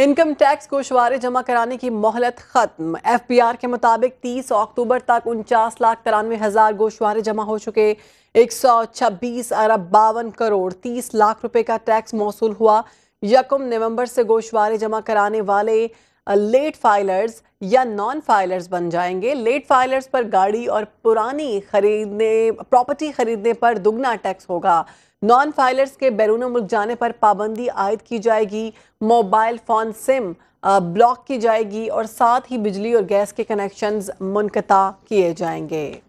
income tax गोशवारे जमा कराने की मोहलत खत्म आर के मुताबिक 30 अक्टूबर तक उनचास लाख तिरानवे हजार गोशवारे जमा हो चुके छब्बीस अरब बावन करोड़ 30 लाख रुपए का टैक्स मौसू हुआ यकम नवंबर से गोशवारे जमा कराने वाले लेट फाइलर्स या नॉन फाइलर्स बन जाएंगे लेट फाइलर्स पर गाड़ी और पुरानी खरीदने प्रॉपर्टी खरीदने पर दुगना टैक्स होगा नॉन फाइलर्स के बैरून मुल्क जाने पर पाबंदी आयद की जाएगी मोबाइल फ़ोन सिम ब्लॉक की जाएगी और साथ ही बिजली और गैस के कनेक्शंस मुनकता किए जाएंगे